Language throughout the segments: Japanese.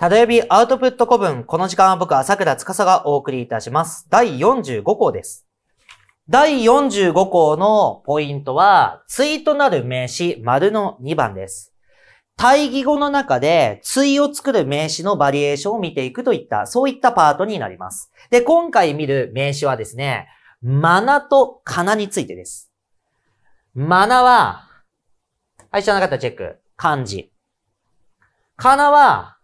ただよびアウトプット古文、この時間は僕、朝倉司がお送りいたします。第45項です。第45項のポイントは、対となる名詞、丸の2番です。対義語の中で、対を作る名詞のバリエーションを見ていくといった、そういったパートになります。で、今回見る名詞はですね、マナとカナについてです。マナは、はい、知らなかったチェック。漢字。カナは、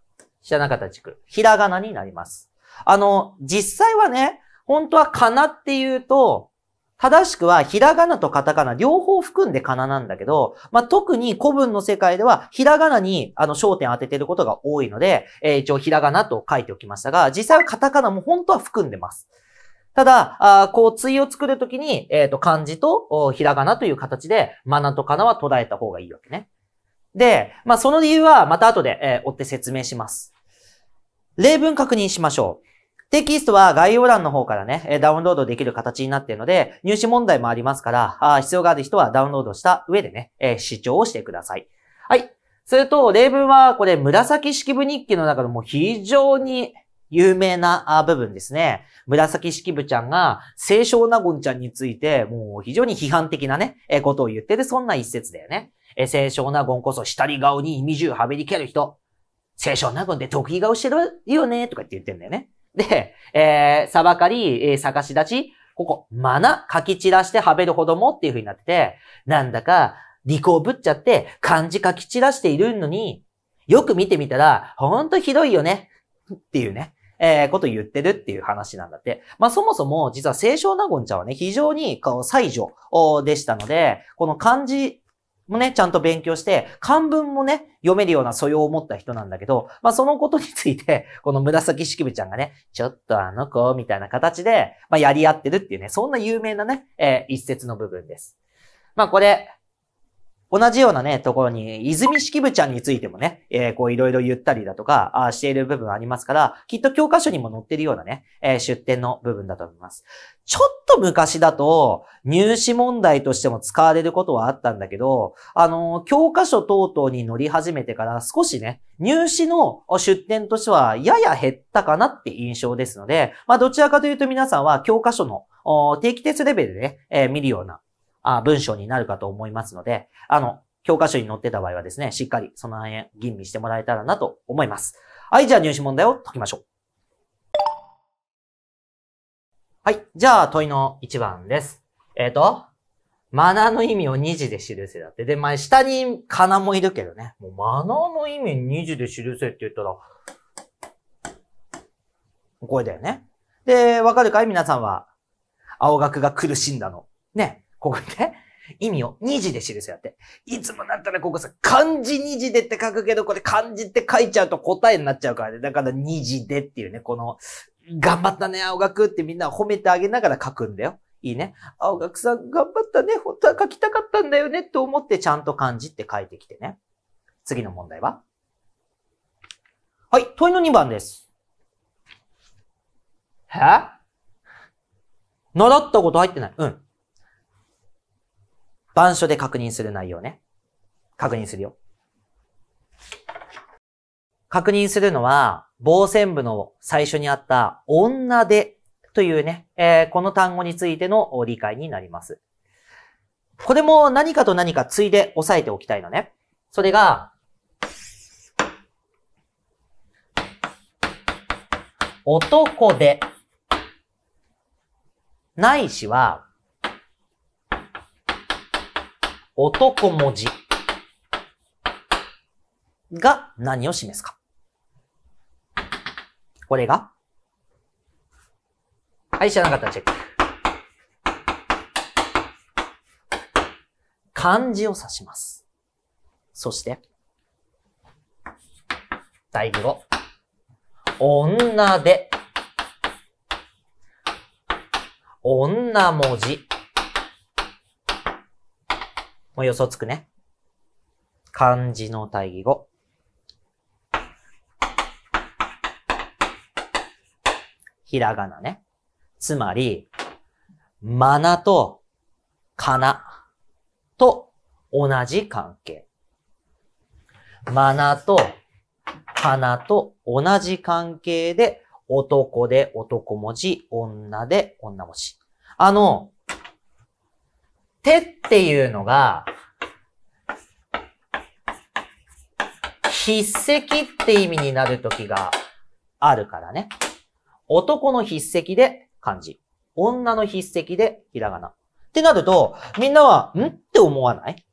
ひらな地区。ひらがなになります。あの、実際はね、本当はかなっていうと、正しくはひらがなとカタカナ両方含んでかななんだけど、まあ、特に古文の世界ではひらがなにあの焦点当ててることが多いので、えー、一応ひらがなと書いておきましたが、実際はカタカナも本当は含んでます。ただ、あこう、対を作るときに、えっ、ー、と、漢字とひらがなという形で、まなとかなは捉えた方がいいわけね。で、まあ、その理由はまた後で、えー、追って説明します。例文確認しましょう。テキストは概要欄の方からね、ダウンロードできる形になっているので、入試問題もありますから、あ必要がある人はダウンロードした上でね、えー、視聴をしてください。はい。それと、例文は、これ、紫式部日記の中でも非常に有名な部分ですね。紫式部ちゃんが、清少納言ちゃんについて、もう非常に批判的なね、えことを言ってて、そんな一節だよね。え清少納言こそ、下り顔に意味重はべりける人。聖書の中で時が教えるよね、とかって言ってんだよね。で、えー、裁かり、えー、探し立ち、ここ、マナ、書き散らしてはべるほどもっていう風になってて、なんだか、利口ぶっちゃって、漢字書き散らしているのに、よく見てみたら、ほんとひどいよね。っていうね。えー、こと言ってるっていう話なんだって。まあ、そもそも、実は清少納言ちゃんはね、非常に、こう、才女でしたので、この漢字もね、ちゃんと勉強して、漢文もね、読めるような素養を持った人なんだけど、まあそのことについて、この紫式部ちゃんがね、ちょっとあの子、みたいな形で、まあやり合ってるっていうね、そんな有名なね、えー、一節の部分です。まあこれ、同じようなね、ところに、泉式部ちゃんについてもね、えー、こういろいろ言ったりだとか、あしている部分ありますから、きっと教科書にも載ってるようなね、えー、出典の部分だと思います。ちょっと昔だと、入試問題としても使われることはあったんだけど、あのー、教科書等々に乗り始めてから少しね、入試の出典としてはやや減ったかなって印象ですので、まあどちらかというと皆さんは教科書の定期テストレベルでね、えー、見るようなあ文章になるかと思いますので、あの、教科書に載ってた場合はですね、しっかりその辺吟味してもらえたらなと思います。はい、じゃあ入試問題を解きましょう。はい、じゃあ問いの1番です。えっ、ー、と、マナの意味を2字で知るせだって。で、前下にかなもいるけどね。もうマナの意味2字で知るせって言ったら、これだよね。で、わかるかい皆さんは。青学が苦しんだの。ね。ここで、ね、意味を二字で記すやって。いつもだったらここさ、漢字二字でって書くけど、これ漢字って書いちゃうと答えになっちゃうからね。だから二字でっていうね、この、頑張ったね、青学ってみんな褒めてあげながら書くんだよ。いいね。青学さん頑張ったね。本当は書きたかったんだよね。と思ってちゃんと漢字って書いてきてね。次の問題ははい、問いの2番です。は習ったこと入ってない。うん。板書で確認する内容ね。確認するよ。確認するのは、傍線部の最初にあった女でというね、えー、この単語についての理解になります。これも何かと何かついで押さえておきたいのね。それが、男で、ないしは、男文字が何を示すか。これがはい、知らなかったらチェック。漢字を指します。そして、第5語。女で、女文字。もう予想つくね。漢字の対義語。ひらがなね。つまり、まなとかなと同じ関係。まなとかなと同じ関係で、男で男文字、女で女文字。あの、手っていうのが、筆跡って意味になる時があるからね。男の筆跡で漢字。女の筆跡でひらがな。ってなると、みんなは、んって思わない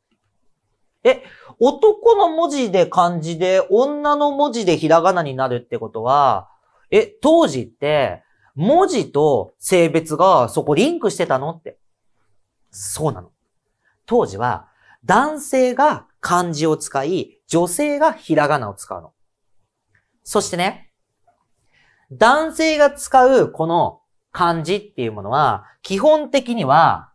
え、男の文字で漢字で、女の文字でひらがなになるってことは、え、当時って、文字と性別がそこリンクしてたのって。そうなの。当時は、男性が漢字を使い、女性がひらがなを使うの。そしてね、男性が使うこの漢字っていうものは、基本的には、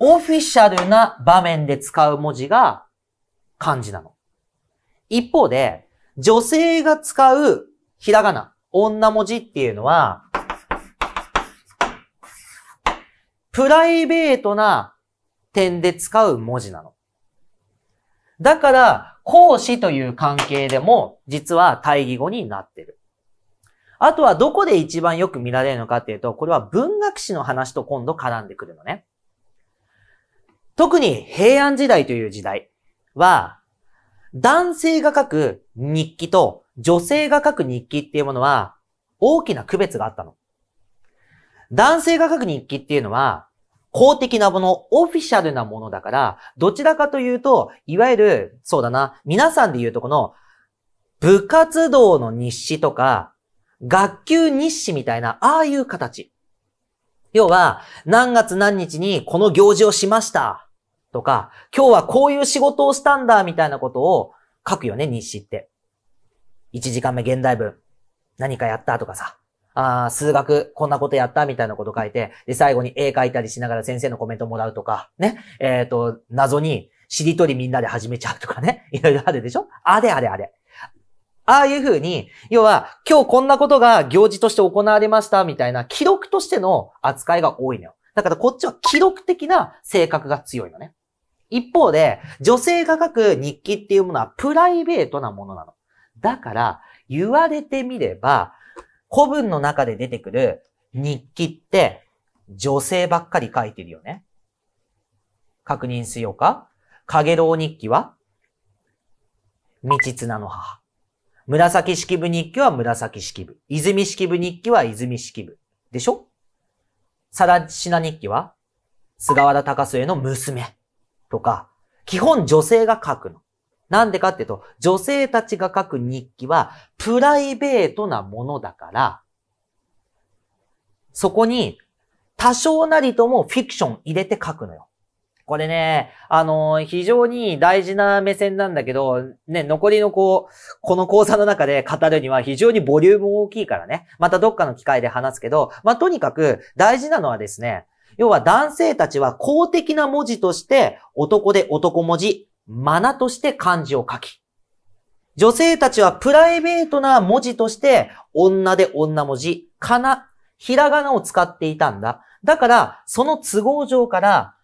オフィシャルな場面で使う文字が漢字なの。一方で、女性が使うひらがな、女文字っていうのは、プライベートな点で使う文字なの。だから、講師という関係でも、実は対義語になってる。あとは、どこで一番よく見られるのかっていうと、これは文学史の話と今度絡んでくるのね。特に平安時代という時代は、男性が書く日記と女性が書く日記っていうものは大きな区別があったの。男性が書く日記っていうのは、公的なもの、オフィシャルなものだから、どちらかというと、いわゆる、そうだな、皆さんで言うとこの、部活動の日誌とか、学級日誌みたいな、ああいう形。要は、何月何日にこの行事をしました。とか、今日はこういう仕事をしたんだ、みたいなことを書くよね、日誌って。1時間目現代文。何かやったとかさ。あ数学、こんなことやったみたいなこと書いて、で、最後に絵描いたりしながら先生のコメントもらうとか、ね。えっ、ー、と、謎に、しりとりみんなで始めちゃうとかね。いろいろあるでしょあれあれあれ。ああいうふうに、要は、今日こんなことが行事として行われましたみたいな記録としての扱いが多いのよ。だからこっちは記録的な性格が強いのね。一方で、女性が書く日記っていうものはプライベートなものなの。だから、言われてみれば、古文の中で出てくる日記って女性ばっかり書いてるよね。確認しようか。かげろう日記は道綱の母。紫式部日記は紫式部。泉式部日記は泉式部。でしょさらしな日記は菅原高末の娘。とか、基本女性が書くの。なんでかっていうと、女性たちが書く日記はプライベートなものだから、そこに多少なりともフィクション入れて書くのよ。これね、あのー、非常に大事な目線なんだけど、ね、残りのこう、この講座の中で語るには非常にボリューム大きいからね、またどっかの機会で話すけど、まあ、とにかく大事なのはですね、要は男性たちは公的な文字として、男で男文字、マナとして漢字を書き、女性たちはプライベートな文字として、女で女文字、かな、ひらがなを使っていたんだ。だから、その都合上から、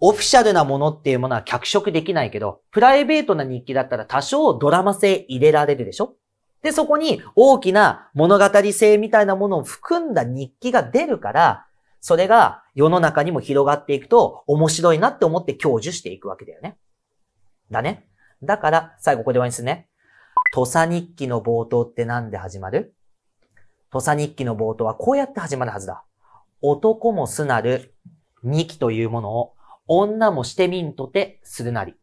オフィシャルなものっていうものは脚色できないけど、プライベートな日記だったら多少ドラマ性入れられるでしょで、そこに大きな物語性みたいなものを含んだ日記が出るから、それが世の中にも広がっていくと面白いなって思って享受していくわけだよね。だね。だから、最後ここで終わりにするね。土佐日記の冒頭ってなんで始まる土佐日記の冒頭はこうやって始まるはずだ。男もすなる日記というものを女もしてみんとてするなり。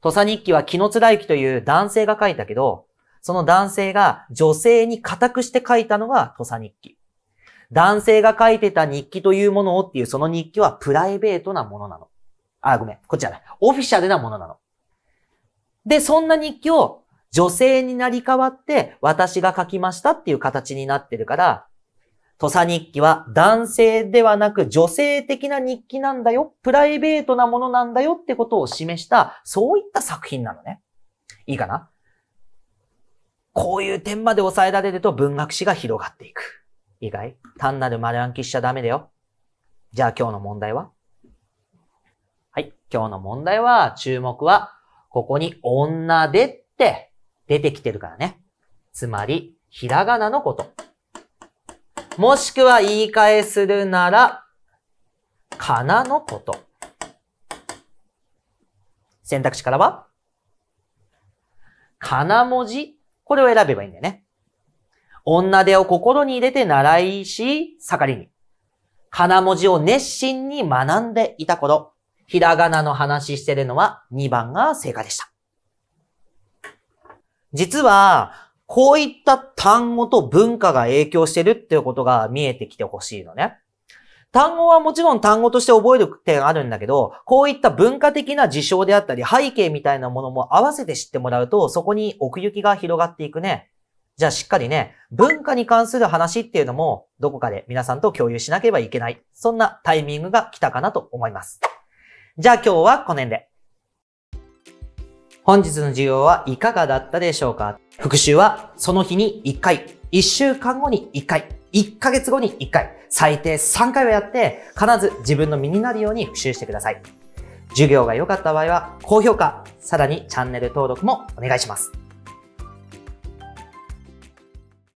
土佐日記は木の貫来記という男性が書いたけど、その男性が女性に固くして書いたのが土佐日記。男性が書いてた日記というものをっていうその日記はプライベートなものなの。あ、ごめん。こっちじゃない。オフィシャルなものなの。で、そんな日記を女性になり変わって私が書きましたっていう形になってるから、土佐日記は男性ではなく女性的な日記なんだよ。プライベートなものなんだよってことを示した、そういった作品なのね。いいかなこういう点まで抑えられると文学史が広がっていく。いいかい単なる丸暗記しちゃダメだよ。じゃあ今日の問題ははい。今日の問題は、注目は、ここに女でって出てきてるからね。つまり、ひらがなのこと。もしくは言い換えするなら、かなのこと。選択肢からは、かな文字。これを選べばいいんだよね。女でを心に入れて習いし、盛りに。かな文字を熱心に学んでいた頃、ひらがなの話してるのは2番が正解でした。実は、こういった単語と文化が影響してるっていうことが見えてきてほしいのね。単語はもちろん単語として覚える点あるんだけど、こういった文化的な事象であったり背景みたいなものも合わせて知ってもらうと、そこに奥行きが広がっていくね。じゃあしっかりね、文化に関する話っていうのも、どこかで皆さんと共有しなければいけない。そんなタイミングが来たかなと思います。じゃあ今日はこの辺で。本日の授業はいかがだったでしょうか復習はその日に1回、1週間後に1回、1ヶ月後に1回、最低3回はやって、必ず自分の身になるように復習してください。授業が良かった場合は、高評価、さらにチャンネル登録もお願いします。